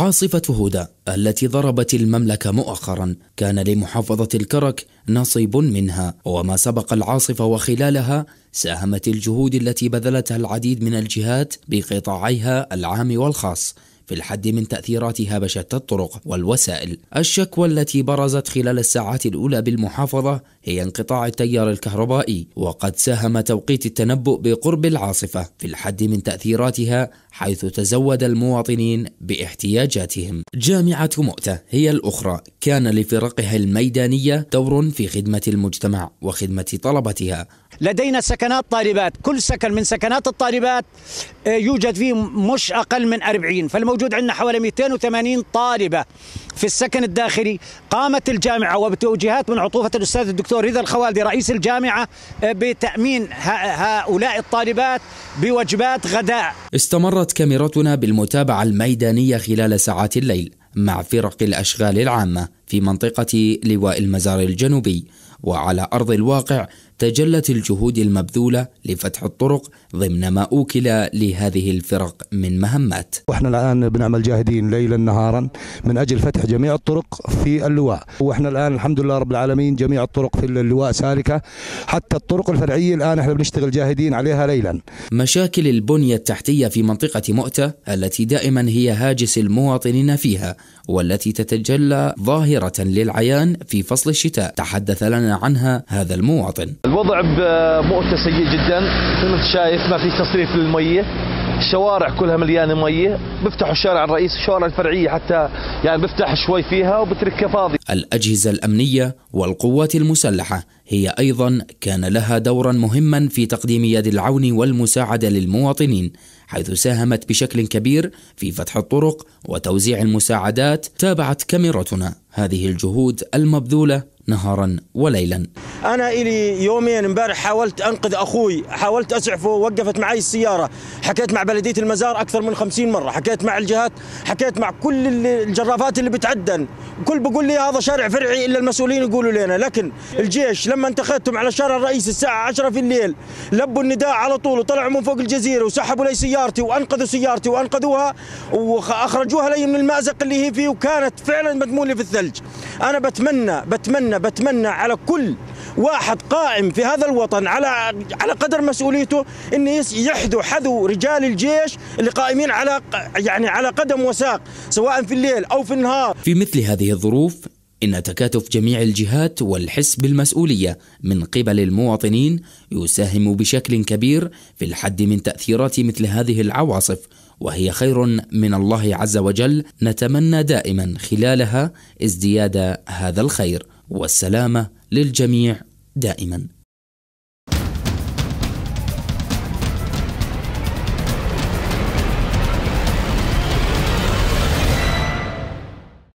عاصفة هدى التي ضربت المملكة مؤخرا كان لمحافظة الكرك نصيب منها وما سبق العاصفة وخلالها ساهمت الجهود التي بذلتها العديد من الجهات بقطاعيها العام والخاص في الحد من تأثيراتها بشتى الطرق والوسائل الشكوى التي برزت خلال الساعات الأولى بالمحافظة هي انقطاع التيار الكهربائي وقد ساهم توقيت التنبؤ بقرب العاصفة في الحد من تأثيراتها حيث تزود المواطنين باحتياجاتهم جامعة مؤتة هي الأخرى كان لفرقها الميدانية دور في خدمة المجتمع وخدمة طلبتها لدينا سكنات طالبات كل سكن من سكنات الطالبات آه، يوجد فيه مش أقل من 40 فالموجود عندنا حوالي 280 طالبة في السكن الداخلي قامت الجامعة وبتوجيهات من عطوفة الأستاذ الدكتور رضا الخوالدي رئيس الجامعة آه، بتأمين هؤلاء الطالبات بوجبات غداء استمرت كاميرتنا بالمتابعة الميدانية خلال ساعات الليل مع فرق الأشغال العامة في منطقة لواء المزار الجنوبي وعلى أرض الواقع تجلت الجهود المبذولة لفتح الطرق ضمن ما أوكل لهذه الفرق من مهمات وإحنا الآن بنعمل جاهدين ليلا نهارا من أجل فتح جميع الطرق في اللواء وإحنا الآن الحمد لله رب العالمين جميع الطرق في اللواء سالكة حتى الطرق الفرعية الآن إحنا بنشتغل جاهدين عليها ليلا مشاكل البنية التحتية في منطقة مؤتة التي دائما هي هاجس المواطنين فيها والتي تتجلى ظاهرة كبيرة للعيان في فصل الشتاء تحدث لنا عنها هذا المواطن الوضع مؤ سيء جدا مثل شايف ما في تصريف للميه الشوارع كلها مليانه ميه بيفتحوا الشارع الرئيسي الشوارع الفرعيه حتى يعني بيفتح شوي فيها وبتركها فاضي الاجهزه الامنيه والقوات المسلحه هي ايضا كان لها دورا مهما في تقديم يد العون والمساعده للمواطنين حيث ساهمت بشكل كبير في فتح الطرق وتوزيع المساعدات تابعت كاميرتنا هذه الجهود المبذوله نهارا وليلا أنا إلي يومين امبارح حاولت أنقذ أخوي حاولت أسعفه وقفت معي السيارة حكيت مع بلدية المزار أكثر من خمسين مرة حكيت مع الجهات حكيت مع كل الجرافات اللي بتعدن كل بقول لي هذا شارع فرعي إلا المسؤولين يقولوا لنا لكن الجيش لما انتخذتهم على الشارع الرئيسي الساعة 10 في الليل لبوا النداء على طول وطلعوا من فوق الجزيرة وسحبوا لي سيارتي وأنقذوا سيارتي وأنقذوها وأخرجوها لي من المأزق اللي هي فيه وكانت فعلا مدمولة في الثلج أنا بتمنى بتمنى بتمنى على كل واحد قائم في هذا الوطن على على قدر مسؤوليته أن يحذو حذو رجال الجيش اللي قائمين على يعني على قدم وساق سواء في الليل أو في النهار في مثل هذه الظروف إن تكاتف جميع الجهات والحس بالمسؤولية من قبل المواطنين يساهم بشكل كبير في الحد من تأثيرات مثل هذه العواصف وهي خير من الله عز وجل نتمنى دائما خلالها ازدياد هذا الخير والسلامه للجميع دائما